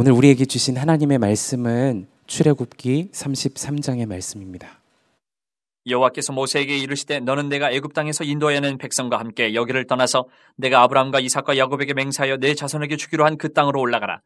오늘 우리에게 주신 하나님의 말씀은 출애굽기 33장의 말씀입니다. 여호와께서 모세에게 이르시되 너는 내가 애굽 땅에서 인도하는 백성과 함께 여기를 떠나서 내가 아브라함과 이삭과 야곱에게 맹세하여 내 자손에게 주기로 한 그 땅으로 올라가라.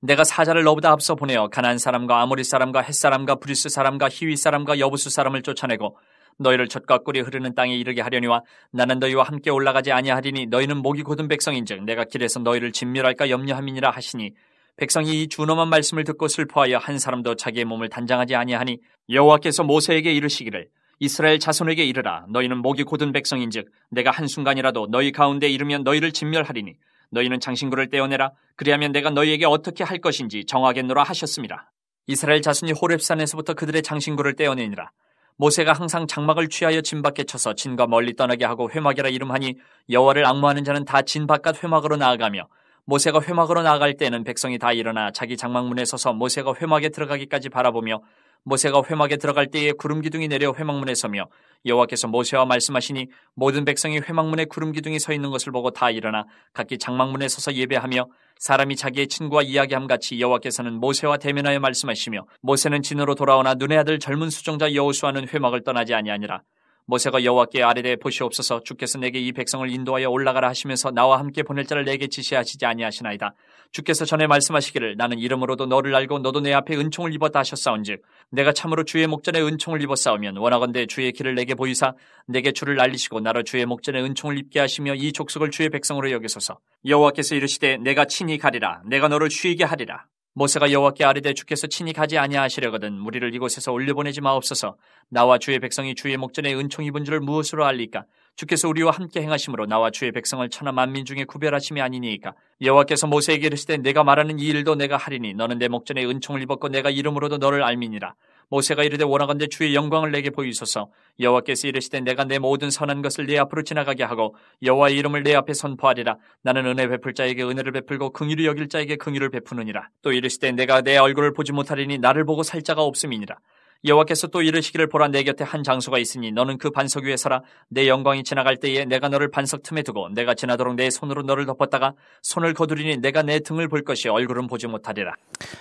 내가 사자를 너보다 앞서 보내어 가나 사람과 아모리 사람과 햇 사람과 브리스 사람과 히위 사람과 여부수 사람을 쫓아내고 너희를 젖과 꿀이 흐르는 땅에 이르게 하려니와 나는 너희와 함께 올라가지 아니하리니 너희는 목이 곧은 백성인즉 내가 길에서 너희를 진멸할까 염려함이니라 하시니 백성이 이 준엄한 말씀을 듣고 슬퍼하여 한 사람도 자기의 몸을 단장하지 아니하니 여호와께서 모세에게 이르시기를 이스라엘 자손에게 이르라 너희는 목이 고든 백성인즉 내가 한 순간이라도 너희 가운데 이르면 너희를 진멸하리니 너희는 장신구를 떼어내라 그리하면 내가 너희에게 어떻게 할 것인지 정하겠노라 하셨습니다. 이스라엘 자손이 호랩산에서부터 그들의 장신구를 떼어내니라 모세가 항상 장막을 취하여 진 밖에 쳐서 진과 멀리 떠나게 하고 회막이라 이름하니 여호와를 악무하는 자는 다 진 바깥 회막으로 나아가며 모세가 회막으로 나아갈 때는 백성이 다 일어나 자기 장막문에 서서 모세가 회막에 들어가기까지 바라보며 모세가 회막에 들어갈 때에 구름 기둥이 내려 회막문에 서며 여호와께서 모세와 말씀하시니 모든 백성이 회막문에 구름 기둥이 서 있는 것을 보고 다 일어나 각기 장막문에 서서 예배하며 사람이 자기의 친구와 이야기함 같이 여호와께서는 모세와 대면하여 말씀하시며 모세는 진으로 돌아오나 눈의 아들 젊은 수종자 여호수아는 회막을 떠나지 아니하니라 모세가 여호와께 아뢰되 보시옵소서 주께서 내게 이 백성을 인도하여 올라가라 하시면서 나와 함께 보낼 자를 내게 지시하시지 아니하시나이다. 주께서 전에 말씀하시기를 나는 이름으로도 너를 알고 너도 내 앞에 은총을 입었다 하셨사온즉 내가 참으로 주의 목전에 은총을 입었사오면 원하건대 주의 길을 내게 보이사 내게 주를 알리시고 나로 주의 목전에 은총을 입게 하시며 이 족속을 주의 백성으로 여기소서 여호와께서 이르시되 내가 친히 가리라 내가 너를 쉬게 하리라 모세가 여호와께 아뢰되 주께서 친히 가지 아니하시려거든 무리를 이곳에서 올려보내지 마옵소서 나와 주의 백성이 주의 목전에 은총 입은 줄을 무엇으로 알리까 주께서 우리와 함께 행하심으로 나와 주의 백성을 천하 만민 중에 구별하심이 아니니이까 여호와께서 모세에게 이르시되 내가 말하는 이 일도 내가 하리니 너는 내 목전에 은총을 입었고 내가 이름으로도 너를 알미니라 모세가 이르되 원하건대 주의 영광을 내게 보이소서 여호와께서 이르시되 내가 내 모든 선한 것을 내 앞으로 지나가게 하고 여호와의 이름을 내 앞에 선포하리라 나는 은혜 베풀 자에게 은혜를 베풀고 긍휼히 여길 자에게 긍휼을 베푸느니라 또 이르시되 내가 내 얼굴을 보지 못하리니 나를 보고 살 자가 없음이니라 여호와께서 또 이르시기를 보라 내 곁에 한 장소가 있으니 너는 그 반석 위에 서라 내 영광이 지나갈 때에 내가 너를 반석 틈에 두고 내가 지나도록 내 손으로 너를 덮었다가 손을 거두리니 내가 내 등을 볼 것이 얼굴은 보지 못하리라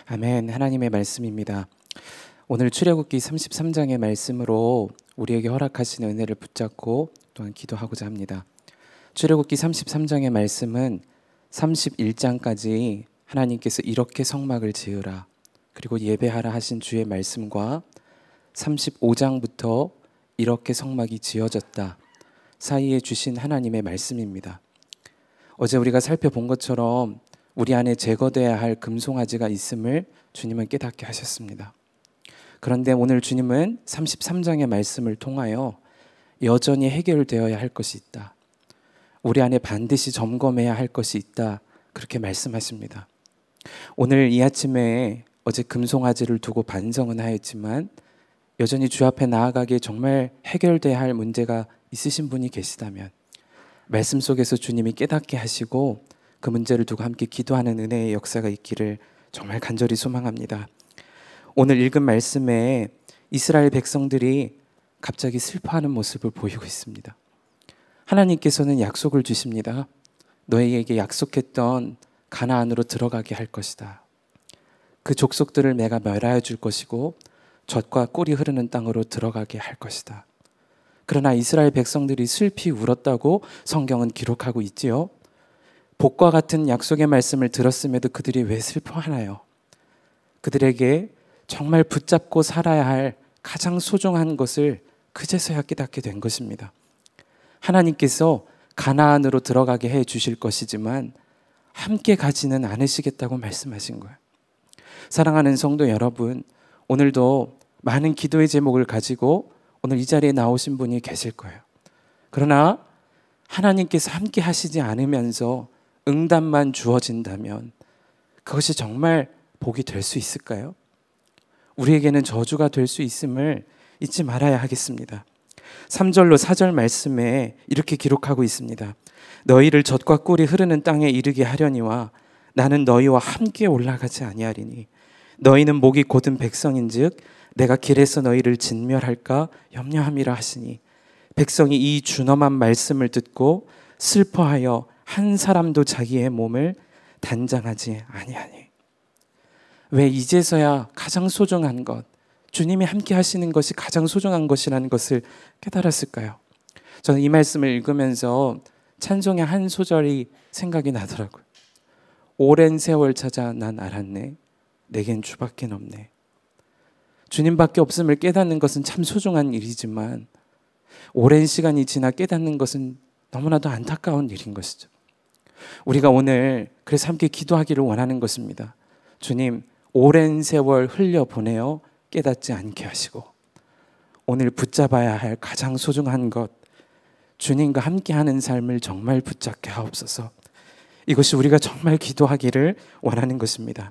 아멘 하나님의 말씀입니다 오늘 출애굽기 33장의 말씀으로 우리에게 허락하신 은혜를 붙잡고 또한 기도하고자 합니다. 출애굽기 33장의 말씀은 31장까지 하나님께서 이렇게 성막을 지으라 그리고 예배하라 하신 주의 말씀과 35장부터 이렇게 성막이 지어졌다 사이에 주신 하나님의 말씀입니다. 어제 우리가 살펴본 것처럼 우리 안에 제거돼야 할 금송아지가 있음을 주님은 깨닫게 하셨습니다. 그런데 오늘 주님은 33장의 말씀을 통하여 여전히 해결되어야 할 것이 있다. 우리 안에 반드시 점검해야 할 것이 있다. 그렇게 말씀하십니다. 오늘 이 아침에 어제 금송아지를 두고 반성은 하였지만 여전히 주 앞에 나아가기에 정말 해결돼야 할 문제가 있으신 분이 계시다면 말씀 속에서 주님이 깨닫게 하시고 그 문제를 두고 함께 기도하는 은혜의 역사가 있기를 정말 간절히 소망합니다. 오늘 읽은 말씀에 이스라엘 백성들이 갑자기 슬퍼하는 모습을 보이고 있습니다. 하나님께서는 약속을 주십니다. 너희에게 약속했던 가나안으로 들어가게 할 것이다. 그 족속들을 내가 멸하여 줄 것이고 젖과 꿀이 흐르는 땅으로 들어가게 할 것이다. 그러나 이스라엘 백성들이 슬피 울었다고 성경은 기록하고 있지요. 복과 같은 약속의 말씀을 들었음에도 그들이 왜 슬퍼하나요? 그들에게 정말 붙잡고 살아야 할 가장 소중한 것을 그제서야 깨닫게 된 것입니다. 하나님께서 가나안으로 들어가게 해 주실 것이지만 함께 가지는 않으시겠다고 말씀하신 거예요. 사랑하는 성도 여러분, 오늘도 많은 기도의 제목을 가지고 오늘 이 자리에 나오신 분이 계실 거예요. 그러나 하나님께서 함께 하시지 않으면서 응답만 주어진다면 그것이 정말 복이 될 수 있을까요? 우리에게는 저주가 될 수 있음을 잊지 말아야 하겠습니다. 3절로 4절 말씀에 이렇게 기록하고 있습니다. 너희를 젖과 꿀이 흐르는 땅에 이르게 하려니와 나는 너희와 함께 올라가지 아니하리니 너희는 목이 곧은 백성인즉 내가 길에서 너희를 진멸할까 염려함이라 하시니 백성이 이 준엄한 말씀을 듣고 슬퍼하여 한 사람도 자기의 몸을 단장하지 아니하니 왜 이제서야 가장 소중한 것, 주님이 함께 하시는 것이 가장 소중한 것이라는 것을 깨달았을까요? 저는 이 말씀을 읽으면서 찬송의 한 소절이 생각이 나더라고요. 오랜 세월 찾아 난 알았네. 내겐 주밖에 없네. 주님밖에 없음을 깨닫는 것은 참 소중한 일이지만 오랜 시간이 지나 깨닫는 것은 너무나도 안타까운 일인 것이죠. 우리가 오늘 그래서 함께 기도하기를 원하는 것입니다. 주님, 오랜 세월 흘려보내어 깨닫지 않게 하시고 오늘 붙잡아야 할 가장 소중한 것 주님과 함께하는 삶을 정말 붙잡게 하옵소서. 이것이 우리가 정말 기도하기를 원하는 것입니다.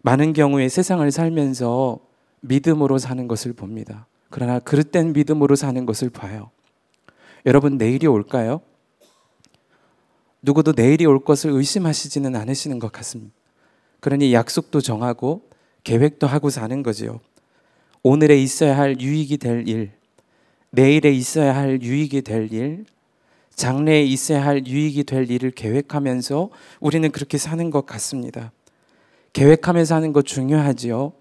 많은 경우에 세상을 살면서 믿음으로 사는 것을 봅니다. 그러나 그릇된 믿음으로 사는 것을 봐요. 여러분 내일이 올까요? 누구도 내일이 올 것을 의심하시지는 않으시는 것 같습니다. 그러니 약속도 정하고 계획도 하고 사는 거지요. 오늘에 있어야 할 유익이 될 일, 내일에 있어야 할 유익이 될 일, 장래에 있어야 할 유익이 될 일을 계획하면서 우리는 그렇게 사는 것 같습니다. 계획하면서 하는 거 중요하지요.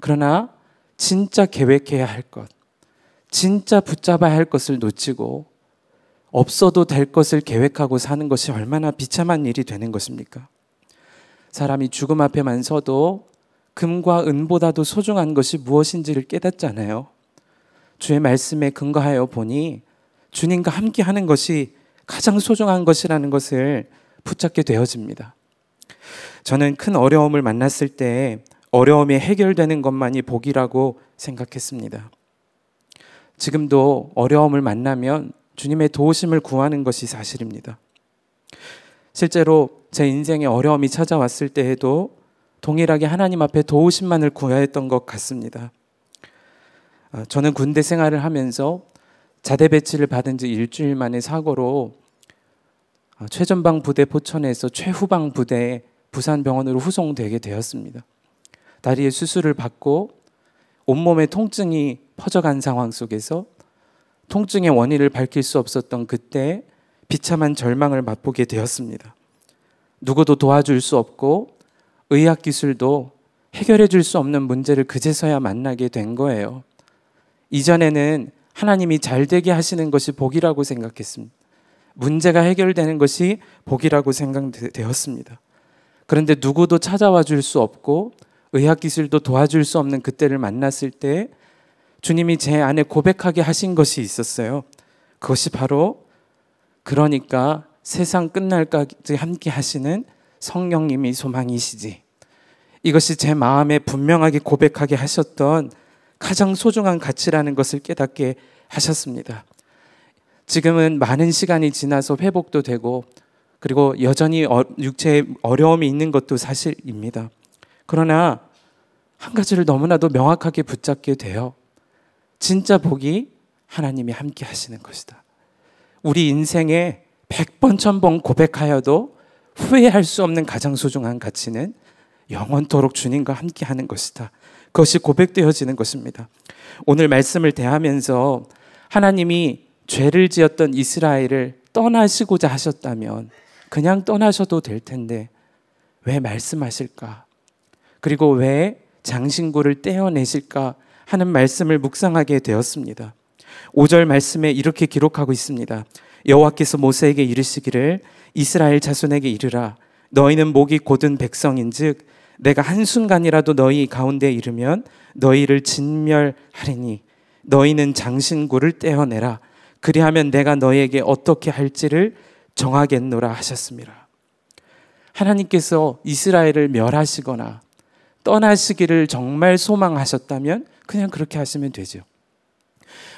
그러나 진짜 계획해야 할 것, 진짜 붙잡아야 할 것을 놓치고 없어도 될 것을 계획하고 사는 것이 얼마나 비참한 일이 되는 것입니까? 사람이 죽음 앞에만 서도 금과 은보다도 소중한 것이 무엇인지를 깨닫잖아요. 주의 말씀에 근거하여 보니 주님과 함께 하는 것이 가장 소중한 것이라는 것을 붙잡게 되어집니다. 저는 큰 어려움을 만났을 때 어려움이 해결되는 것만이 복이라고 생각했습니다. 지금도 어려움을 만나면 주님의 도우심을 구하는 것이 사실입니다. 실제로 제 인생에 어려움이 찾아왔을 때에도 동일하게 하나님 앞에 도우심만을 구하였던 것 같습니다. 아, 저는 군대 생활을 하면서 자대 배치를 받은 지 일주일 만에 사고로 아, 최전방 부대 포천에서 최후방 부대 부산병원으로 후송되게 되었습니다. 다리에 수술을 받고 온몸에 통증이 퍼져간 상황 속에서 통증의 원인을 밝힐 수 없었던 그때 비참한 절망을 맛보게 되었습니다. 누구도 도와줄 수 없고 의학 기술도 해결해 줄 수 없는 문제를 그제서야 만나게 된 거예요. 이전에는 하나님이 잘 되게 하시는 것이 복이라고 생각했습니다. 문제가 해결되는 것이 복이라고 생각되었습니다. 그런데 누구도 찾아와 줄 수 없고 의학 기술도 도와줄 수 없는 그때를 만났을 때 주님이 제 안에 고백하게 하신 것이 있었어요. 그것이 바로 그러니까 세상 끝날까지 함께 하시는 성령님이 소망이시지. 이것이 제 마음에 분명하게 고백하게 하셨던 가장 소중한 가치라는 것을 깨닫게 하셨습니다. 지금은 많은 시간이 지나서 회복도 되고 그리고 여전히 어, 육체에 어려움이 있는 것도 사실입니다. 그러나 한 가지를 너무나도 명확하게 붙잡게 되어 진짜 복이 하나님이 함께 하시는 것이다. 우리 인생에 백번 천 번 고백하여도 후회할 수 없는 가장 소중한 가치는 영원토록 주님과 함께하는 것이다. 그것이 고백되어지는 것입니다. 오늘 말씀을 대하면서 하나님이 죄를 지었던 이스라엘을 떠나시고자 하셨다면 그냥 떠나셔도 될 텐데 왜 말씀하실까? 그리고 왜 장신구를 떼어내실까 하는 말씀을 묵상하게 되었습니다. 5절 말씀에 이렇게 기록하고 있습니다. 여호와께서 모세에게 이르시기를 이스라엘 자손에게 이르라 너희는 목이 곧은 백성인즉 내가 한순간이라도 너희 가운데 이르면 너희를 진멸하리니 너희는 장신구를 떼어내라 그리하면 내가 너희에게 어떻게 할지를 정하겠노라 하셨습니다. 하나님께서 이스라엘을 멸하시거나 떠나시기를 정말 소망하셨다면 그냥 그렇게 하시면 되죠.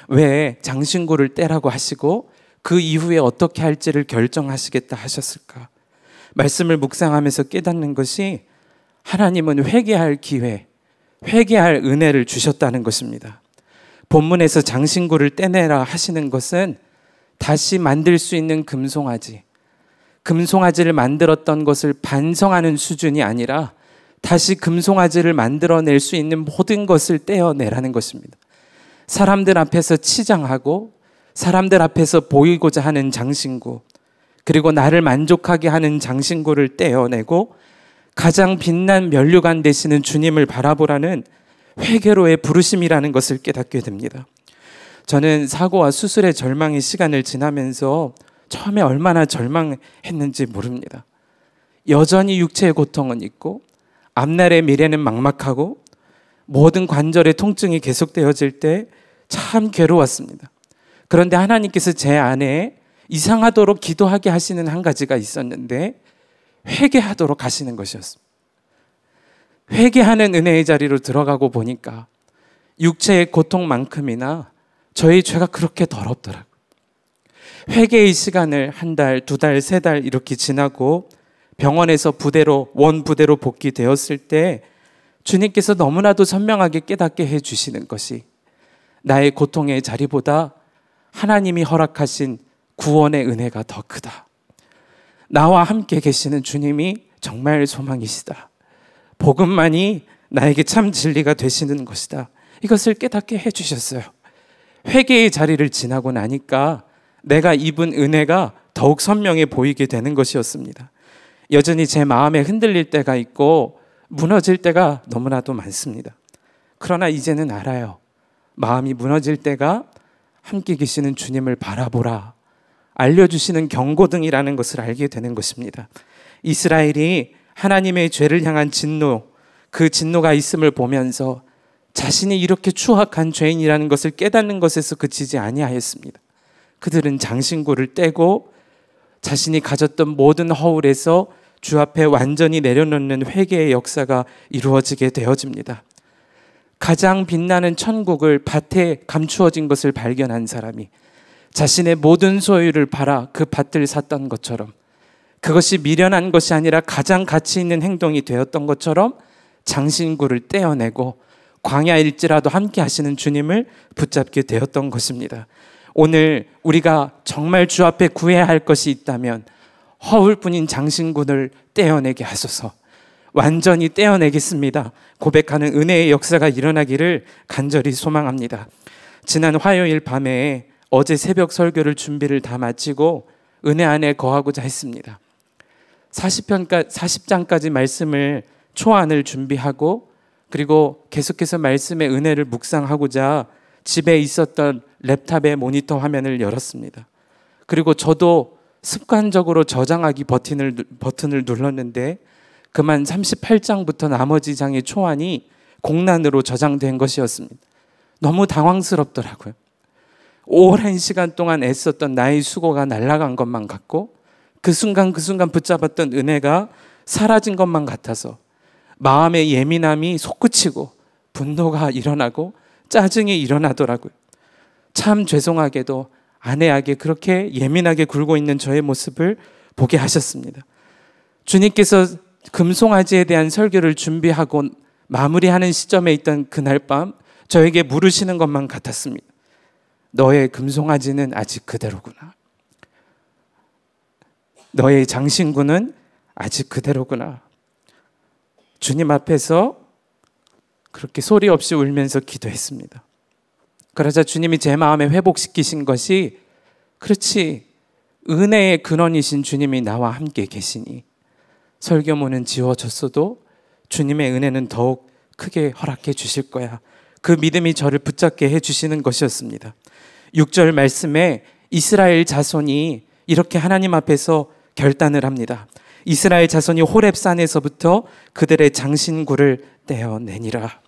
왜 장신구를 떼라고 하시고 그 이후에 어떻게 할지를 결정하시겠다 하셨을까? 말씀을 묵상하면서 깨닫는 것이 하나님은 회개할 기회, 회개할 은혜를 주셨다는 것입니다. 본문에서 장신구를 떼내라 하시는 것은 다시 만들 수 있는 금송아지, 금송아지를 만들었던 것을 반성하는 수준이 아니라 다시 금송아지를 만들어낼 수 있는 모든 것을 떼어내라는 것입니다. 사람들 앞에서 치장하고 사람들 앞에서 보이고자 하는 장신구, 그리고 나를 만족하게 하는 장신구를 떼어내고 가장 빛난 면류관 되시는 주님을 바라보라는 회개로의 부르심이라는 것을 깨닫게 됩니다. 저는 사고와 수술의 절망의 시간을 지나면서 처음에 얼마나 절망했는지 모릅니다. 여전히 육체의 고통은 있고 앞날의 미래는 막막하고 모든 관절의 통증이 계속되어질 때 참 괴로웠습니다. 그런데 하나님께서 제 안에 이상하도록 기도하게 하시는 한 가지가 있었는데 회개하도록 하시는 것이었습니다. 회개하는 은혜의 자리로 들어가고 보니까 육체의 고통만큼이나 저의 죄가 그렇게 더럽더라고요. 회개의 시간을 한 달, 두 달, 세 달 이렇게 지나고 병원에서 부대로 원 부대로 복귀되었을 때 주님께서 너무나도 선명하게 깨닫게 해 주시는 것이 나의 고통의 자리보다 하나님이 허락하신 구원의 은혜가 더 크다. 나와 함께 계시는 주님이 정말 소망이시다. 복음만이 나에게 참 진리가 되시는 것이다. 이것을 깨닫게 해주셨어요. 회개의 자리를 지나고 나니까 내가 입은 은혜가 더욱 선명해 보이게 되는 것이었습니다. 여전히 제 마음에 흔들릴 때가 있고 무너질 때가 너무나도 많습니다. 그러나 이제는 알아요. 마음이 무너질 때가 함께 계시는 주님을 바라보라. 알려주시는 경고등이라는 것을 알게 되는 것입니다. 이스라엘이 하나님의 죄를 향한 진노, 그 진노가 있음을 보면서 자신이 이렇게 추악한 죄인이라는 것을 깨닫는 것에서 그치지 아니하였습니다. 그들은 장신구를 떼고 자신이 가졌던 모든 허울에서 주 앞에 완전히 내려놓는 회개의 역사가 이루어지게 되어집니다. 가장 빛나는 천국을 밭에 감추어진 것을 발견한 사람이 자신의 모든 소유를 팔아 그 밭을 샀던 것처럼 그것이 미련한 것이 아니라 가장 가치 있는 행동이 되었던 것처럼 장신구를 떼어내고 광야일지라도 함께 하시는 주님을 붙잡게 되었던 것입니다. 오늘 우리가 정말 주 앞에 구해야 할 것이 있다면 허울뿐인 장신구를 떼어내게 하소서. 완전히 떼어내겠습니다. 고백하는 은혜의 역사가 일어나기를 간절히 소망합니다. 지난 화요일 밤에 어제 새벽 설교를 준비를 다 마치고 은혜 안에 거하고자 했습니다. 40편까 40장까지 말씀을 초안을 준비하고 그리고 계속해서 말씀의 은혜를 묵상하고자 집에 있었던 랩탑의 모니터 화면을 열었습니다. 그리고 저도 습관적으로 저장하기 버튼을 버튼을 눌렀는데 그만 38장부터 나머지 장의 초안이 공란으로 저장된 것이었습니다. 너무 당황스럽더라고요. 오랜 시간 동안 애썼던 나의 수고가 날아간 것만 같고 그 순간 그 순간 붙잡았던 은혜가 사라진 것만 같아서 마음의 예민함이 솟구치고 분노가 일어나고 짜증이 일어나더라고요. 참 죄송하게도 아내에게 그렇게 예민하게 굴고 있는 저의 모습을 보게 하셨습니다. 주님께서 금송아지에 대한 설교를 준비하고 마무리하는 시점에 있던 그날 밤 저에게 물으시는 것만 같았습니다. 너의 금송아지는 아직 그대로구나. 너의 장신구는 아직 그대로구나. 주님 앞에서 그렇게 소리 없이 울면서 기도했습니다. 그러자 주님이 제 마음에 회복시키신 것이 그렇지 은혜의 근원이신 주님이 나와 함께 계시니 설교문은 지워졌어도 주님의 은혜는 더욱 크게 허락해 주실 거야. 그 믿음이 저를 붙잡게 해 주시는 것이었습니다. 6절 말씀에 이스라엘 자손이 이렇게 하나님 앞에서 결단을 합니다. 이스라엘 자손이 호랩산에서부터 그들의 장신구를 떼어내니라.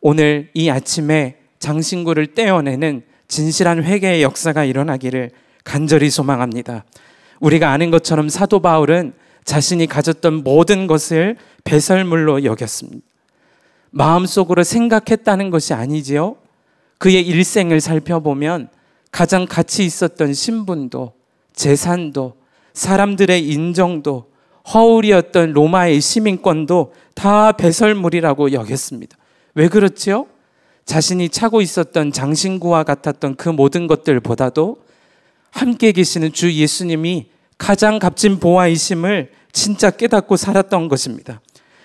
오늘 이 아침에 장신구를 떼어내는 진실한 회개의 역사가 일어나기를 간절히 소망합니다. 우리가 아는 것처럼 사도 바울은 자신이 가졌던 모든 것을 배설물로 여겼습니다. 마음속으로 생각했다는 것이 아니지요. 그의 일생을 살펴보면 가장 가치 있었던 신분도 재산도 사람들의 인정도 허울이었던 로마의 시민권도 다 배설물이라고 여겼습니다. 왜 그렇지요? 자신이 차고 있었던 장신구와 같았던 그 모든 것들보다도 함께 계시는 주 예수님이 가장 값진 보화이심을 진짜 깨닫고 살았던 것입니다.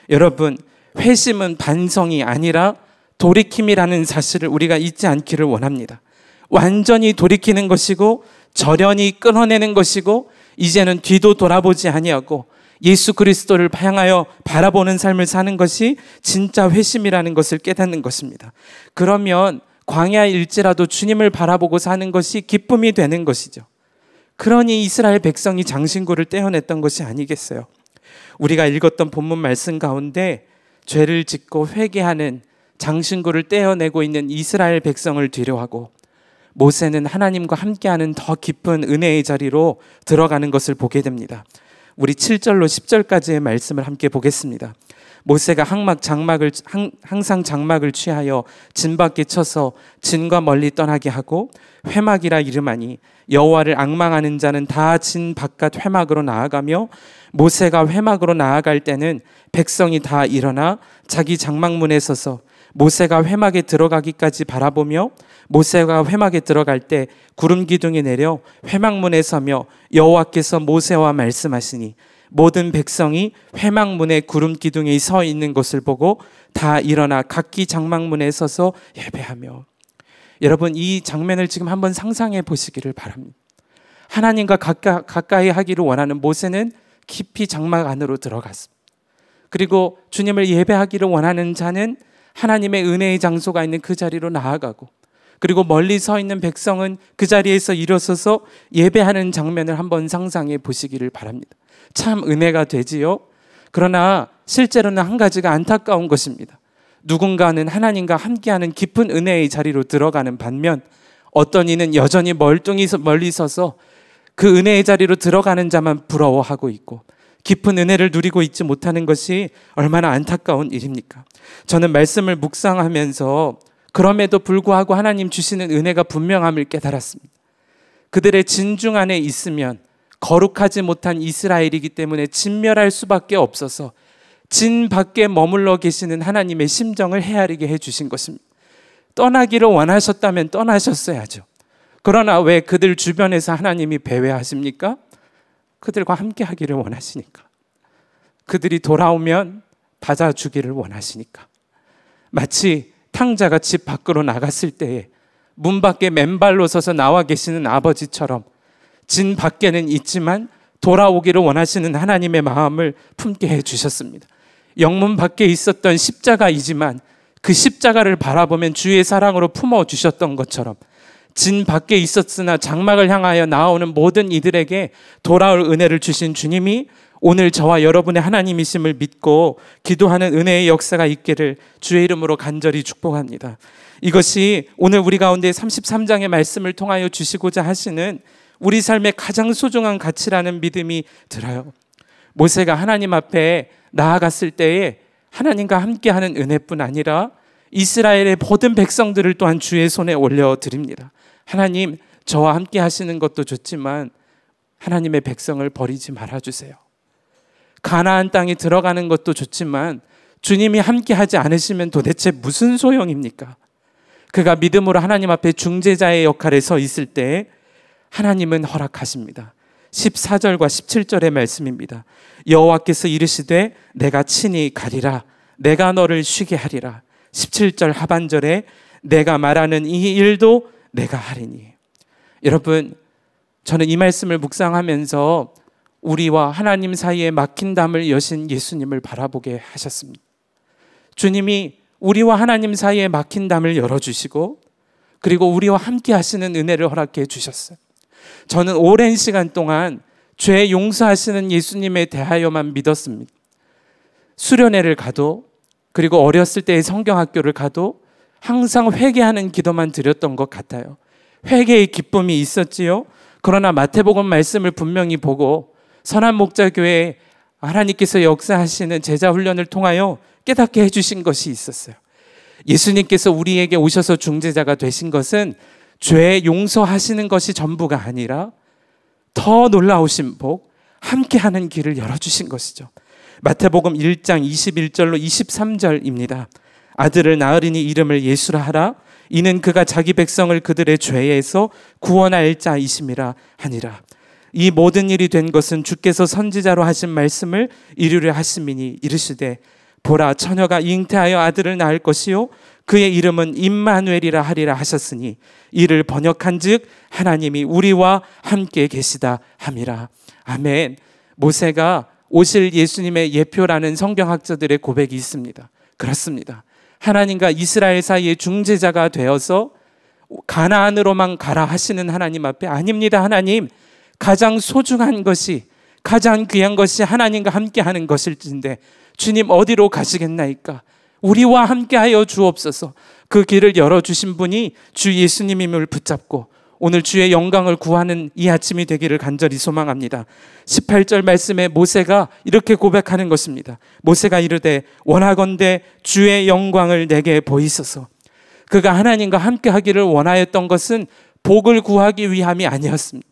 여러분, 회심은 반성이 아니라 돌이킴이라는 사실을 우리가 잊지 않기를 원합니다. 완전히 돌이키는 것이고 절연히 끊어내는 것이고 이제는 뒤도 돌아보지 아니하고 예수 그리스도를 향하여 바라보는 삶을 사는 것이 진짜 회심이라는 것을 깨닫는 것입니다. 그러면 광야일지라도 주님을 바라보고 사는 것이 기쁨이 되는 것이죠. 그러니 이스라엘 백성이 장신구를 떼어냈던 것이 아니겠어요. 우리가 읽었던 본문 말씀 가운데 죄를 짓고 회개하는 장신구를 떼어내고 있는 이스라엘 백성을 뒤로하고 모세는 하나님과 함께하는 더 깊은 은혜의 자리로 들어가는 것을 보게 됩니다. 우리 7절로 10절까지의 말씀을 함께 보겠습니다. 모세가 항막 장막을 항상 장막을 취하여 진 밖에 쳐서 진과 멀리 떠나게 하고 회막이라 이름하니 여호와를 악망하는 자는 다 진 바깥 회막으로 나아가며 모세가 회막으로 나아갈 때는 백성이 다 일어나 자기 장막문에 서서 모세가 회막에 들어가기까지 바라보며 모세가 회막에 들어갈 때 구름 기둥이 내려 회막문에 서며 여호와께서 모세와 말씀하시니 모든 백성이 회막문에 구름 기둥이 서 있는 것을 보고 다 일어나 각기 장막문에 서서 예배하며 여러분 이 장면을 지금 한번 상상해 보시기를 바랍니다. 하나님과 가까, 가까이 하기를 원하는 모세는 깊이 장막 안으로 들어갔습니다. 그리고 주님을 예배하기를 원하는 자는 하나님의 은혜의 장소가 있는 그 자리로 나아가고 그리고 멀리 서 있는 백성은 그 자리에서 일어서서 예배하는 장면을 한번 상상해 보시기를 바랍니다. 참 은혜가 되지요. 그러나 실제로는 한 가지가 안타까운 것입니다. 누군가는 하나님과 함께하는 깊은 은혜의 자리로 들어가는 반면 어떤 이는 여전히 멀뚱히 멀리 서서 그 은혜의 자리로 들어가는 자만 부러워하고 있고 깊은 은혜를 누리고 있지 못하는 것이 얼마나 안타까운 일입니까? 저는 말씀을 묵상하면서 그럼에도 불구하고 하나님 주시는 은혜가 분명함을 깨달았습니다. 그들의 진중 안에 있으면 거룩하지 못한 이스라엘이기 때문에 진멸할 수밖에 없어서 진 밖에 머물러 계시는 하나님의 심정을 헤아리게 해주신 것입니다. 떠나기를 원하셨다면 떠나셨어야죠. 그러나 왜 그들 주변에서 하나님이 배회하십니까? 그들과 함께 하기를 원하시니까. 그들이 돌아오면 받아주기를 원하시니까. 마치 탕자가 집 밖으로 나갔을 때에 문 밖에 맨발로 서서 나와 계시는 아버지처럼 진 밖에는 있지만 돌아오기를 원하시는 하나님의 마음을 품게 해 주셨습니다. 영문 밖에 있었던 십자가이지만 그 십자가를 바라보면 주의 사랑으로 품어 주셨던 것처럼 진 밖에 있었으나 장막을 향하여 나오는 모든 이들에게 돌아올 은혜를 주신 주님이 오늘 저와 여러분의 하나님이심을 믿고 기도하는 은혜의 역사가 있기를 주의 이름으로 간절히 축복합니다. 이것이 오늘 우리 가운데 33장의 말씀을 통하여 주시고자 하시는 우리 삶의 가장 소중한 가치라는 믿음이 들어요. 모세가 하나님 앞에 나아갔을 때에 하나님과 함께하는 은혜뿐 아니라 이스라엘의 모든 백성들을 또한 주의 손에 올려드립니다. 하나님, 저와 함께 하시는 것도 좋지만 하나님의 백성을 버리지 말아주세요. 가나안 땅에 들어가는 것도 좋지만 주님이 함께 하지 않으시면 도대체 무슨 소용입니까? 그가 믿음으로 하나님 앞에 중재자의 역할에 서 있을 때 하나님은 허락하십니다. 14절과 17절의 말씀입니다. 여호와께서 이르시되 내가 친히 가리라 내가 너를 쉬게 하리라. 17절 하반절에 내가 말하는 이 일도 내가 하리니. 여러분 저는 이 말씀을 묵상하면서 우리와 하나님 사이에 막힌 담을 여신 예수님을 바라보게 하셨습니다. 주님이 우리와 하나님 사이에 막힌 담을 열어주시고 그리고 우리와 함께 하시는 은혜를 허락해 주셨어요. 저는 오랜 시간 동안 죄 용서하시는 예수님에 대하여만 믿었습니다. 수련회를 가도 그리고 어렸을 때의 성경학교를 가도 항상 회개하는 기도만 드렸던 것 같아요. 회개의 기쁨이 있었지요. 그러나 마태복음 말씀을 분명히 보고 선한 목자 교회에 하나님께서 역사하시는 제자 훈련을 통하여 깨닫게 해주신 것이 있었어요. 예수님께서 우리에게 오셔서 중재자가 되신 것은 죄 용서하시는 것이 전부가 아니라 더 놀라우신 복, 함께하는 길을 열어주신 것이죠. 마태복음 1장 21절로 23절입니다. 아들을 낳으리니 이름을 예수라 하라. 이는 그가 자기 백성을 그들의 죄에서 구원할 자이심이라 하니라. 이 모든 일이 된 것은 주께서 선지자로 하신 말씀을 이루려 하심이니 이르시되 보라 처녀가 잉태하여 아들을 낳을 것이요 그의 이름은 임마누엘이라 하리라 하셨으니 이를 번역한즉 하나님이 우리와 함께 계시다 함이라 아멘. 모세가 오실 예수님의 예표라는 성경학자들의 고백이 있습니다. 그렇습니다. 하나님과 이스라엘 사이의 중재자가 되어서 가나안으로만 가라 하시는 하나님 앞에 아닙니다. 하나님 가장 소중한 것이 가장 귀한 것이 하나님과 함께하는 것일진데 주님 어디로 가시겠나이까 우리와 함께하여 주옵소서 그 길을 열어주신 분이 주 예수님임을 붙잡고 오늘 주의 영광을 구하는 이 아침이 되기를 간절히 소망합니다. 18절 말씀에 모세가 이렇게 고백하는 것입니다. 모세가 이르되 원하건대 주의 영광을 내게 보이소서. 그가 하나님과 함께 하기를 원하였던 것은 복을 구하기 위함이 아니었습니다.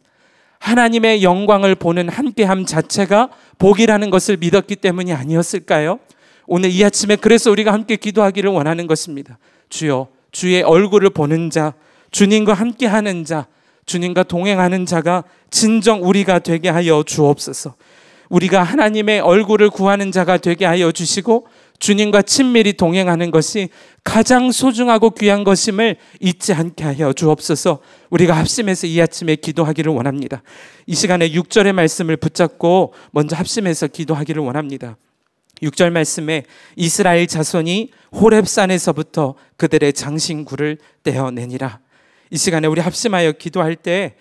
하나님의 영광을 보는 함께함 자체가 복이라는 것을 믿었기 때문이 아니었을까요? 오늘 이 아침에 그래서 우리가 함께 기도하기를 원하는 것입니다. 주여, 주의 얼굴을 보는 자, 주님과 함께하는 자, 주님과 동행하는 자가 진정 우리가 되게 하여 주옵소서. 우리가 하나님의 얼굴을 구하는 자가 되게 하여 주시고 주님과 친밀히 동행하는 것이 가장 소중하고 귀한 것임을 잊지 않게 하여 주옵소서 우리가 합심해서 이 아침에 기도하기를 원합니다. 이 시간에 6절의 말씀을 붙잡고 먼저 합심해서 기도하기를 원합니다. 6절 말씀에 이스라엘 자손이 호랩산에서부터 그들의 장신구를 떼어내니라. 이 시간에 우리 합심하여 기도할 때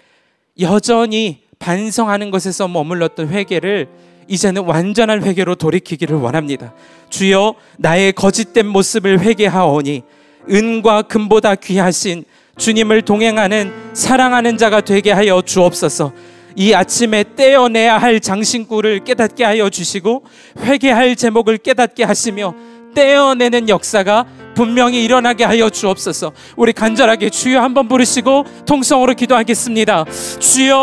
여전히 반성하는 것에서 머물렀던 회개를 이제는 완전한 회개로 돌이키기를 원합니다. 주여 나의 거짓된 모습을 회개하오니 은과 금보다 귀하신 주님을 동행하는 사랑하는 자가 되게 하여 주옵소서. 이 아침에 떼어내야 할 장신구를 깨닫게 하여 주시고 회개할 제목을 깨닫게 하시며 떼어내는 역사가 분명히 일어나게 하여 주옵소서. 우리 간절하게 주여 한번 부르시고 통성으로 기도하겠습니다. 주여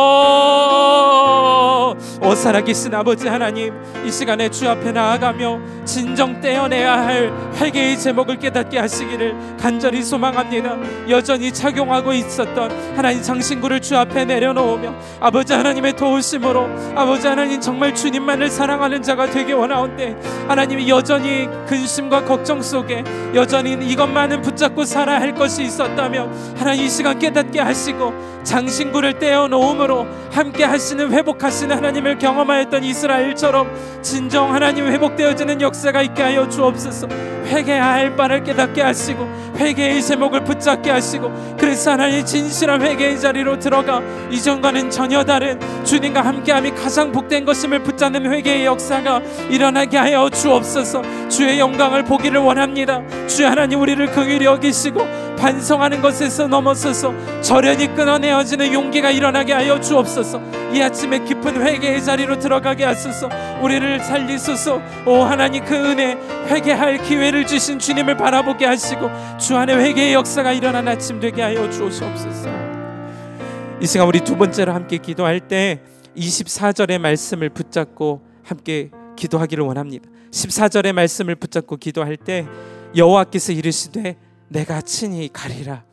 오 살아계신 아버지 하나님 이 시간에 주 앞에 나아가며 진정 떼어내야 할 회개의 제목을 깨닫게 하시기를 간절히 소망합니다. 여전히 착용하고 있었던 하나님 장신구를 주 앞에 내려놓으며 아버지 하나님의 도우심으로 아버지 하나님 정말 주님만을 사랑하는 자가 되게 원하온데 하나님 여전히 근심과 걱정 속에 여전히 온전히 이것만은 붙잡고 살아야 할 것이 있었다며 하나님 이 시간 깨닫게 하시고 장신구를 떼어놓음으로 함께 하시는 회복하시는 하나님을 경험하였던 이스라엘처럼 진정 하나님 회복되어지는 역사가 있게 하여 주옵소서 회개할 바를 깨닫게 하시고 회개의 제목을 붙잡게 하시고 그래서 하나님 진실한 회개의 자리로 들어가 이전과는 전혀 다른 주님과 함께함이 가장 복된 것임을 붙잡는 회개의 역사가 일어나게 하여 주옵소서 주의 영광을 보기를 원합니다 주의 하나님 우리를 긍휼히 그 여기시고 반성하는 것에서 넘어서서 절연히 끊어내어지는 용기가 일어나게 하여 주옵소서 이 아침에 깊은 회개의 자리로 들어가게 하소서 우리를 살리소서 오 하나님 그 은혜 회개할 기회를 주신 주님을 바라보게 하시고 주 안에 회개의 역사가 일어난 아침 되게 하여 주옵소서 이 시간 우리 두 번째로 함께 기도할 때 24절의 말씀을 붙잡고 함께 기도하기를 원합니다 14절의 말씀을 붙잡고 기도할 때 여호와께서 이르시되 내가 친히 가리라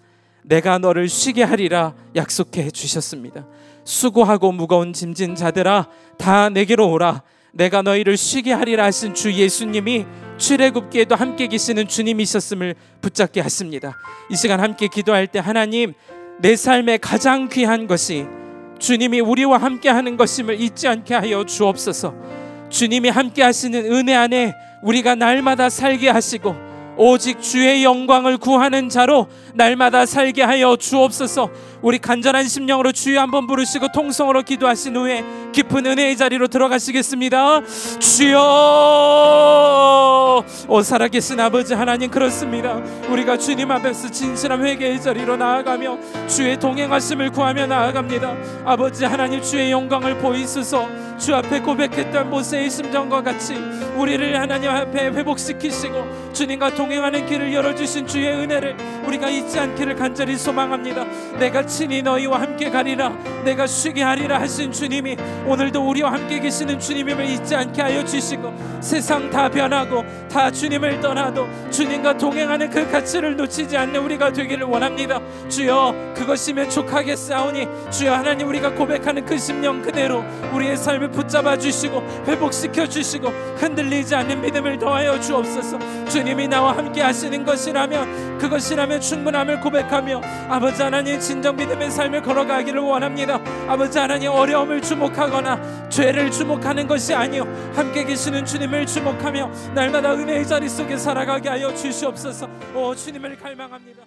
내가 너를 쉬게 하리라 약속해 주셨습니다. 수고하고 무거운 짐진 자들아 다 내게로 오라 내가 너희를 쉬게 하리라 하신 주 예수님이 출애굽기에도 함께 계시는 주님이셨음을 붙잡게 하십니다. 이 시간 함께 기도할 때 하나님 내 삶의 가장 귀한 것이 주님이 우리와 함께 하는 것임을 잊지 않게 하여 주옵소서. 주님이 함께 하시는 은혜 안에 우리가 날마다 살게 하시고 오직 주의 영광을 구하는 자로 날마다 살게 하여 주옵소서 우리 간절한 심령으로 주여 한번 부르시고 통성으로 기도하신 후에 깊은 은혜의 자리로 들어가시겠습니다. 주여 오 살아계신 아버지 하나님 그렇습니다. 우리가 주님 앞에서 진실한 회개의 자리로 나아가며 주의 동행하심을 구하며 나아갑니다. 아버지 하나님 주의 영광을 보이소서 주 앞에 고백했던 모세의 심정과 같이 우리를 하나님 앞에 회복시키시고 주님과 동행하는 길을 열어주신 주의 은혜를 우리가 잊지 않기를 간절히 소망합니다. 내가 친히 너희와 함께 가리라 내가 쉬게 하리라 하신 주님이 오늘도 우리와 함께 계시는 주님임을 잊지 않게 하여 주시고 세상 다 변하고 다 주님을 떠나도 주님과 동행하는 그 가치를 놓치지 않는 우리가 되기를 원합니다 주여 그것이면 족하게 싸우니 주여 하나님 우리가 고백하는 그 심령 그대로 우리의 삶을 붙잡아 주시고 회복시켜 주시고 흔들리지 않는 믿음을 더하여 주옵소서 주님이 나와 함께 하시는 것이라면 그것이라면 충분함을 고백하며 아버지 하나님 진정 믿음의 삶을 걸어가기를 원합니다. 아버지 하나님 어려움을 주목하거나 죄를 주목하는 것이 아니요 함께 계시는 주님을 주목하며 날마다 은혜의 자리 속에 살아가게 하여 주시옵소서. 오 주님을 갈망합니다.